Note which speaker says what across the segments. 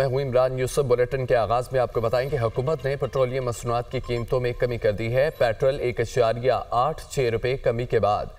Speaker 1: मैं हूँ इमरान यूसुफ बुलेटिन के आगाज़ में आपको बताएं कि हुकूमत ने पेट्रोलियम मसनूआत की कीमतों में कमी कर दी है पेट्रोल एक अशारिया आठ छः रुपये कमी के बाद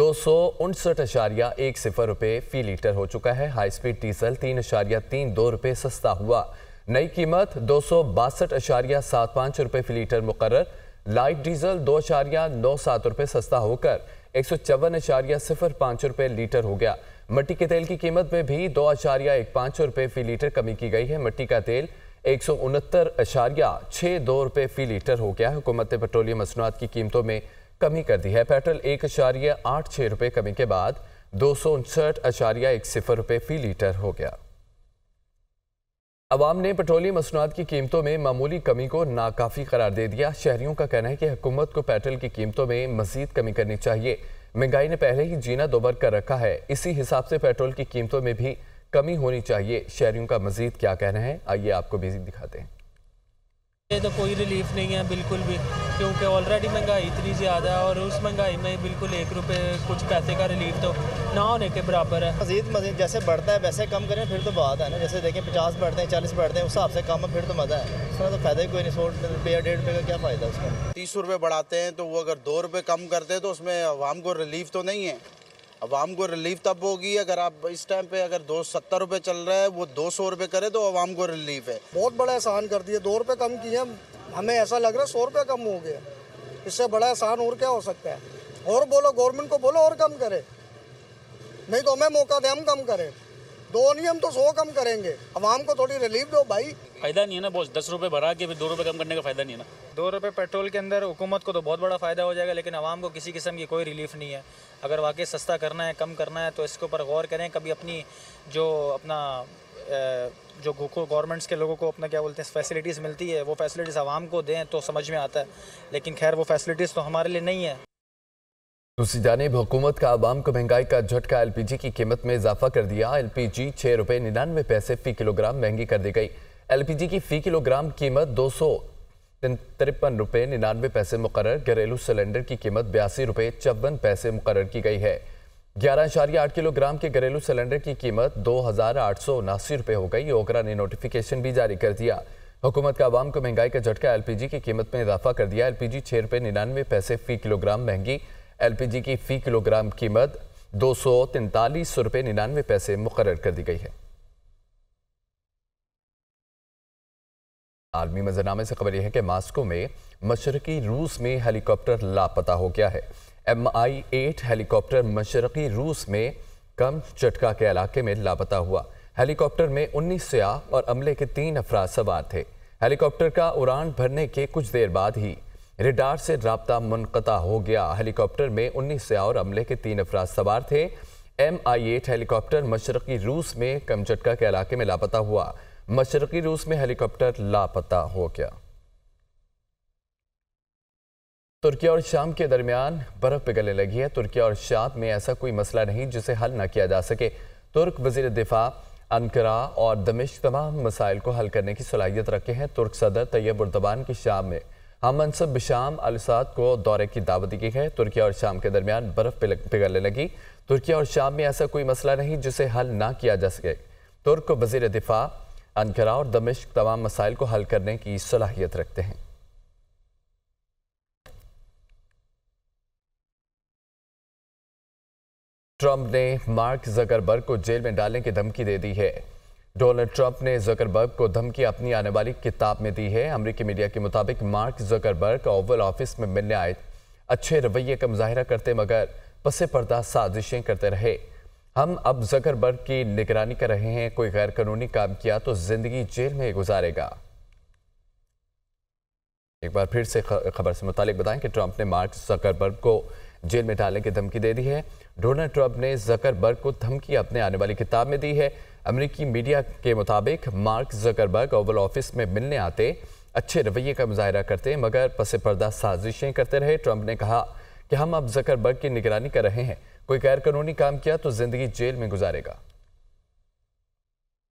Speaker 1: दो सौ उनसठ अशारिया एक सिफर रुपये फ़ी लीटर हो चुका है हाई स्पीड डीजल तीन अशारिया तीन दो रुपये सस्ता हुआ नई कीमत दो सौ बासठ अशारिया सात पाँच रुपये फ़ी लीटर मुकर लाइट डीजल दो अशारिया नौ सात रुपये सस्ता होकर एक सौ चौवन अशारिया सिफर पाँच रुपये लीटर हो गया मट्टी के तेल की कीमत में भी दो आशारिया एक पाँच रुपये फी लीटर कमी की गई है मट्टी का तेल एक सौ उनहत्तर आशारिया छः दो रुपये फी लीटर हो गया है हुकूमत ने पेट्रोलियम मसनूआत की कीमतों में कमी कर दी है पेट्रोल एक आशारिया आठ छः रुपये कमी के बाद दो सौ उनसठ आशारिया एक सिफर रुपये फी लीटर हो गया अवाम ने पेट्रोलियम मसनूआत की कीमतों में मामूली कमी को नाकाफ़ी करार दे दिया शहरीों का कहना है कि हुकूमत को पेट्रोल की कीमतों में मजीद कमी करनी चाहिए महंगाई ने पहले ही जीना दोबर कर रखा है इसी हिसाब से पेट्रोल की कीमतों में भी कमी होनी चाहिए शहरियों का मजीद क्या कहना है आइए आपको भी दिखाते हैं पे तो कोई रिलीफ नहीं है बिल्कुल भी क्योंकि ऑलरेडी महंगाई इतनी ज़्यादा है और उस महंगाई में बिल्कुल एक रुपये कुछ पैसे का रिलीफ तो ना होने के बराबर है मजीद मजीद जैसे बढ़ता है वैसे कम करें फिर तो बात है ना जैसे देखें पचास बढ़ते हैं चालीस बढ़ते हैं उस हिसाब से कम है फिर तो मज़ा है उसमें तो फ़ायदा ही कोई नहीं सौ रुपये या डेढ़ रुपये का क्या फ़ायदा उसका तीस रुपये बढ़ाते हैं तो वो अगर दो रुपये कम करते हैं तो उसमें आवाम को रिलीफ तो नहीं है आवाम को रिलीफ तब होगी अगर आप इस टाइम पे अगर दो सत्तर रुपये चल रहा है वो दो सौ रुपये करे तो आवाम को रिलीफ है बहुत बड़ा एहसान कर दिया दो रुपये कम किए हमें ऐसा लग रहा है सौ रुपये कम हो गया इससे बड़ा एहसान और क्या हो सकता है और बोलो गवर्नमेंट को बोलो और कम करे नहीं तो हमें मौका दें हम कम करें दो नियम तो सौ कम करेंगे आवाम को थोड़ी रिलीफ दो भाई फायदा नहीं है ना बॉस दस रुपये भरा के भी दो रुपये कम करने का फायदा नहीं है ना दो रुपये पेट्रोल के अंदर हुकूमत को तो बहुत बड़ा फ़ायदा हो जाएगा लेकिन आवाम को किसी किस्म की कोई रिलीफ नहीं है अगर वाकई सस्ता करना है कम करना है तो इसके ऊपर गौर करें कभी अपनी जो अपना जो गवर्नमेंट्स के लोगों को अपना क्या बोलते हैं फैसिलिटीज़ मिलती है वो फैसिलिटीज़ आवाम को दें तो समझ में आता है लेकिन खैर वो फैसिलिटीज़ तो हमारे लिए नहीं है दूसरी तो जानब हुकूमत का आवाम को महंगाई का झटका एलपीजी की कीमत में इजाफा कर दिया एलपीजी छः रुपये निन्यानवे पैसे फ़ी किलोग्राम महंगी कर दी गई एलपीजी की फ़ी किलोग्राम कीमत दो सौ तिरपन रुपये निन्यानवे पैसे मुकर घरेलू सिलेंडर की कीमत बयासी रुपये चौवन पैसे मुकर की गई है ग्यारह इशारिया आठ किलोग्राम के घरेलू सिलेंडर की कीमत दो हज़ार आठ सौ उनासी रुपये हो गई ओकरा ने नोटिफिकेशन भी जारी कर दिया हुकूमत का आवाम को महंगाई का झटका एलपीजी की कीमत में इजाफा कर दिया एलपीजी छः रुपये निन्यानवे पैसे फ़ी किलोग्राम महंगी एलपीजी की फ़ी किलोग्राम कीमत दो सौ तैंतालीस रुपये निन्यानवे पैसे मुकर कर दी गई है आलमी मजरनामे से खबर यह है कि मास्को में मशरकी रूस में हेलीकॉप्टर लापता हो गया है एम आई एट हेलीकॉप्टर मशरकी रूस में कम चटका के इलाके में लापता हुआ हेलीकॉप्टर में उन्नीस सयाह और अमले के तीन अफराज सवार थे हेलीकॉप्टर का उड़ान भरने के कुछ देर बाद ही रिडार से रबता मुनकता हो गया हेलीकॉप्टर में उन्नीस से और अमले के तीन अफराज सवार थे एम आई एट हेलीकॉप्टर मशरकी रूस में कमचटका के इलाके में लापता हुआ मशरकी रूस में हेलीकॉप्टर लापता हो गया तुर्की और शाम के दरमियान बर्फ पिघलने लगी है तुर्की और शाम में ऐसा कोई मसला नहीं जिसे हल ना किया जा सके तुर्क वजीर दिफा अनकरा और दमिश तमाम मसाइल को हल करने की सलाहियत रखे हैं तुर्क सदर तैयब उर्दबान की शाम में हम मनसब शाम अलसाद को दौरे की दावत दी गई है तुर्की और शाम के दरमियान बर्फ़ पिघलने लगी तुर्की और शाम में ऐसा कोई मसला नहीं जिसे हल ना किया जा सके तुर्क वजीर दिफा अनकरा और दमिश्क तमाम मसाइल को हल करने की सलाहियत रखते हैं ट्रंप ने मार्क जकरबर्ग को जेल में डालने की धमकी दे दी है डोनाल्ड ट्रंप ने जकरबर्ग को धमकी अपनी आने वाली किताब में दी है अमरीकी मीडिया के मुताबिक मार्क जकरबर्ग ओवल ऑफिस में मिलने आए अच्छे रवैये का मुजाहरा करते मगर पसे पर्दा साजिशें करते रहे हम अब जकरबर्ग की निगरानी कर रहे हैं कोई गैर कानूनी काम किया तो जिंदगी जेल में गुजारेगा एक बार फिर से खबर से मुतालिक बताएं कि ट्रंप ने मार्क जकरबर्ग को जेल में डालने की धमकी दे दी है डोनाल्ड ट्रंप ने जकरबर्ग को धमकी अपने आने वाली किताब में दी है अमेरिकी मीडिया के मुताबिक मार्क जकरबर्ग ओवल ऑफिस में मिलने आते अच्छे रवैये का मुजाहरा करते मगर पसे पर्दा साजिशें करते रहे ट्रंप ने कहा कि हम अब जकरबर्ग की निगरानी कर रहे हैं कोई गैरकानूनी काम किया तो जिंदगी जेल में गुजारेगा